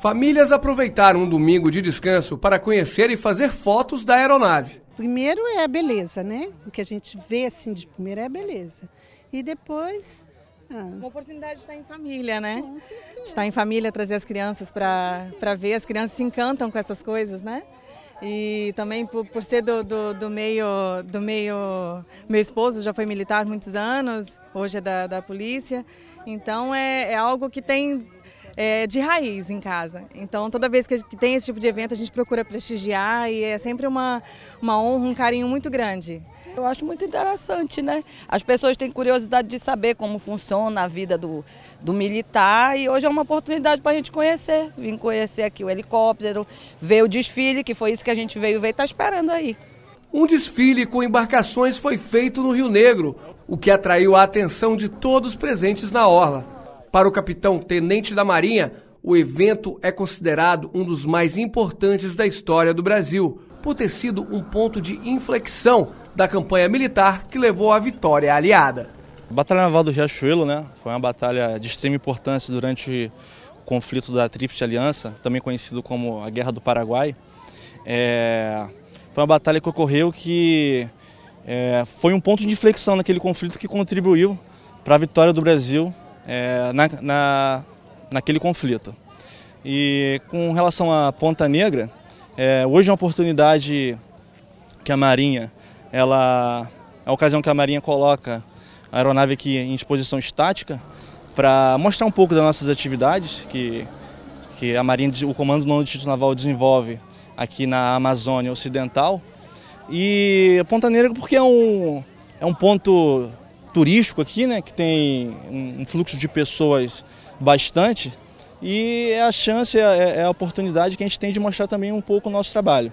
Famílias aproveitaram um domingo de descanso para conhecer e fazer fotos da aeronave. Primeiro é a beleza, né? O que a gente vê assim de primeira é a beleza. E depois. Ah. Uma oportunidade de estar em família, né? Estar em família, trazer as crianças para ver. As crianças se encantam com essas coisas, né? E também por, por ser do, do, do, meio do meio. Meu esposo já foi militar muitos anos, hoje é da, da polícia. Então é, é algo que tem é, de raiz em casa. Então, toda vez que tem esse tipo de evento, a gente procura prestigiar e é sempre uma, uma honra, um carinho muito grande. Eu acho muito interessante, né? As pessoas têm curiosidade de saber como funciona a vida do, do militar e hoje é uma oportunidade para a gente conhecer. Vim conhecer aqui o helicóptero, ver o desfile, que foi isso que a gente veio ver e está esperando aí. Um desfile com embarcações foi feito no Rio Negro, o que atraiu a atenção de todos presentes na orla. Para o capitão tenente da Marinha, o evento é considerado um dos mais importantes da história do Brasil, por ter sido um ponto de inflexão da campanha militar que levou à vitória aliada. A Batalha Naval do Riachuelo né, foi uma batalha de extrema importância durante o conflito da Tríplice Aliança, também conhecido como a Guerra do Paraguai. É, foi uma batalha que ocorreu que é, foi um ponto de inflexão naquele conflito que contribuiu para a vitória do Brasil é, na, na, naquele conflito. E com relação à Ponta Negra, é, hoje é uma oportunidade que a Marinha, ela, é a ocasião que a Marinha coloca a aeronave aqui em exposição estática para mostrar um pouco das nossas atividades que, que a Marinha, o Comando do Distrito Naval desenvolve aqui na Amazônia Ocidental. E Ponta Negra porque é um, é um ponto turístico aqui, né, que tem um fluxo de pessoas bastante, e é a chance, é, é a oportunidade que a gente tem de mostrar também um pouco o nosso trabalho.